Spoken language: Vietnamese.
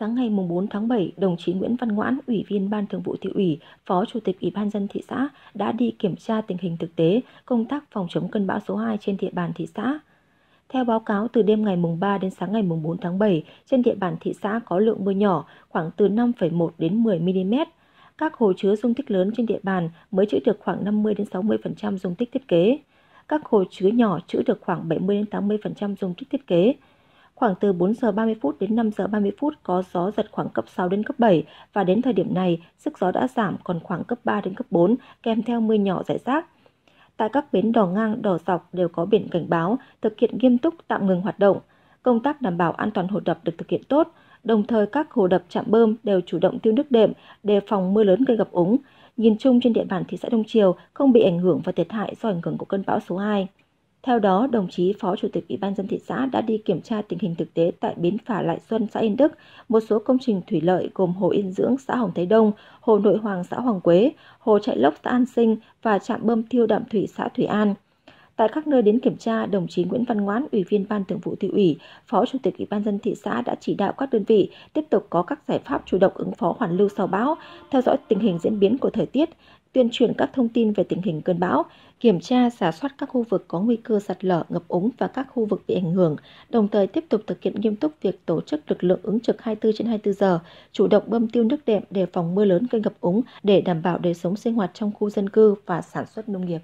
Sáng ngày 4 tháng 7, đồng chí Nguyễn Văn Ngoãn, Ủy viên Ban Thường vụ Thị ủy, Phó Chủ tịch Ủy ban dân thị xã đã đi kiểm tra tình hình thực tế công tác phòng chống cơn bão số 2 trên địa bàn thị xã. Theo báo cáo từ đêm ngày mùng 3 đến sáng ngày mùng 4 tháng 7, trên địa bàn thị xã có lượng mưa nhỏ khoảng từ 5,1 đến 10 mm. Các hồ chứa dung tích lớn trên địa bàn mới chữ được khoảng 50 đến 60% dung tích thiết kế. Các hồ chứa nhỏ chữ được khoảng 70 đến 80% dung tích thiết kế Khoảng từ 4 giờ 30 phút đến 5 giờ 30 phút có gió giật khoảng cấp 6 đến cấp 7 và đến thời điểm này sức gió đã giảm còn khoảng cấp 3 đến cấp 4 kèm theo mưa nhỏ rải rác. Tại các bến đò ngang, đò dọc đều có biển cảnh báo, thực hiện nghiêm túc tạm ngừng hoạt động. Công tác đảm bảo an toàn hồ đập được thực hiện tốt, đồng thời các hồ đập chạm bơm đều chủ động tiêu nước đệm đề phòng mưa lớn gây ngập úng. Nhìn chung trên địa bàn thị xã Đông Triều không bị ảnh hưởng và thiệt hại do ảnh hưởng của cơn bão số 2. Theo đó, đồng chí Phó Chủ tịch Ủy ban dân thị xã đã đi kiểm tra tình hình thực tế tại bến phà Lại Xuân, xã Yên Đức, một số công trình thủy lợi gồm hồ Yên Dưỡng, xã Hồng Thái Đông, hồ Nội Hoàng, xã Hoàng Quế, hồ Chạy Lốc, xã An Sinh và trạm bơm thiêu đạm thủy, xã Thủy An. Tại các nơi đến kiểm tra, đồng chí Nguyễn Văn Ngoãn, Ủy viên Ban Thường vụ Thị ủy, Phó Chủ tịch Ủy ban dân thị xã đã chỉ đạo các đơn vị tiếp tục có các giải pháp chủ động ứng phó hoàn lưu sau bão, theo dõi tình hình diễn biến của thời tiết, tuyên truyền các thông tin về tình hình cơn bão, kiểm tra, giả soát các khu vực có nguy cơ sạt lở, ngập úng và các khu vực bị ảnh hưởng, đồng thời tiếp tục thực hiện nghiêm túc việc tổ chức lực lượng ứng trực 24 trên 24 giờ, chủ động bơm tiêu nước đệm để phòng mưa lớn gây ngập úng để đảm bảo đời sống sinh hoạt trong khu dân cư và sản xuất nông nghiệp.